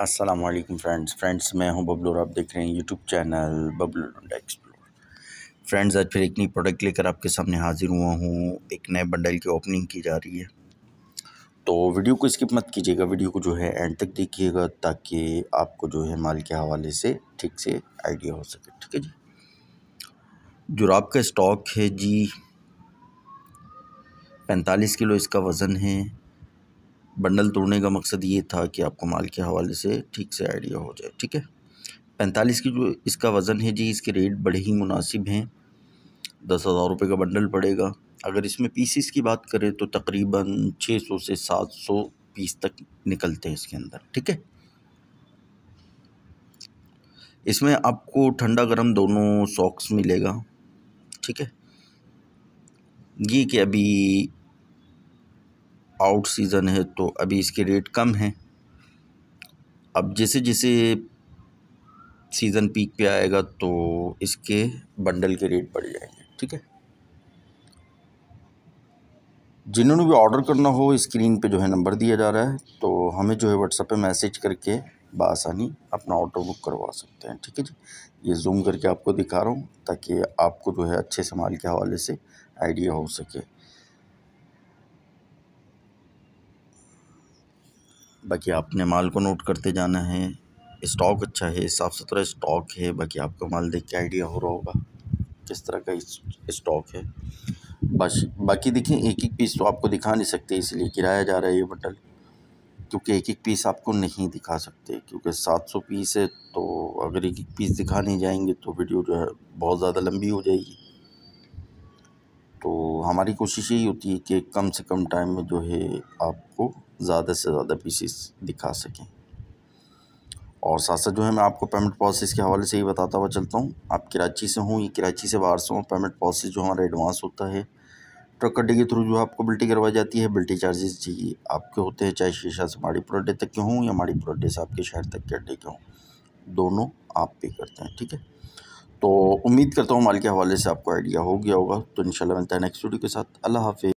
अस्सलाम वालेकुम friends friends मैं हूं बबलू और आप देख रहे हैं YouTube channel Bablu explore friends आज फिर एक नई प्रोडक्ट लेकर आपके सामने हाज़िर हुआ हूं एक नए बंडल की ओपनिंग की जा रही है तो वीडियो को स्किप मत कीजिएगा वीडियो को जो है एंड तक देखिएगा ताकि आपको जो है माल के हवाले से ठीक से आइडिया हो सके ठीक है जी जुराब का स्टॉक है जी पैंतालीस किलो इसका वज़न है बंडल तोड़ने का मकसद ये था कि आपको माल के हवाले से ठीक से आइडिया हो जाए ठीक है पैंतालीस की जो इसका वज़न है जी इसके रेट बड़े ही मुनासिब हैं दस हज़ार रुपये का बंडल पड़ेगा अगर इसमें पीसीस की बात करें तो तकरीबन छः सौ से सात सौ पीस तक निकलते हैं इसके अंदर ठीक है इसमें आपको ठंडा गर्म दोनों सॉक्स मिलेगा ठीक है ये कि अभी आउट सीज़न है तो अभी इसके रेट कम हैं अब जैसे जैसे सीज़न पीक पे आएगा तो इसके बंडल के रेट बढ़ जाएंगे ठीक है जिन्होंने भी ऑर्डर करना हो स्क्रीन पे जो है नंबर दिया जा रहा है तो हमें जो है व्हाट्सएप पे मैसेज करके बसानी अपना ऑर्डर बुक करवा सकते हैं ठीक है जी ये जूम करके आपको दिखा रहा हूँ ताकि आपको जो है अच्छे संभाल के हवाले से आइडिया हो सके बाकी आपने माल को नोट करते जाना है स्टॉक अच्छा है साफ़ सुथरा स्टॉक है बाकी आपका माल देख के आइडिया हो रहा होगा किस तरह का स्टॉक है बस बाकी देखिए एक एक पीस तो आपको दिखा नहीं सकते इसलिए किराया जा रहा है ये बटल क्योंकि एक एक पीस आपको नहीं दिखा सकते क्योंकि सात सौ पीस है तो अगर एक एक पीस दिखा नहीं जाएंगे तो वीडियो जो है बहुत ज़्यादा लंबी हो जाएगी तो हमारी कोशिश यही होती है कि कम से कम टाइम में जो है आपको ज़्यादा से ज़्यादा पीसीस दिखा सकें और साथ साथ जो है मैं आपको पेमेंट प्रोसेस के हवाले से ही बताता हुआ चलता हूँ आप कराची से हों या कराची से बाहर से हों पेमेंट प्रोसेस जो हमारा एडवांस होता है ट्रक अड्डे के थ्रू जो आपको बिल्टी करवाई जाती है बिल्टी चार्जेस जी आपके होते हैं चाहे शीशा से माड़ी पुरडे तक के हों या माड़ी पुरडे से आपके शहर तक के अड्डे के हों दोनों आप पे करते हैं ठीक है तो उम्मीद करता हूँ माल के हवाले से आपको आइडिया हो गया होगा तो इन मिलता है नेक्स्ट वीडियो के साथ अल्लाह हाफि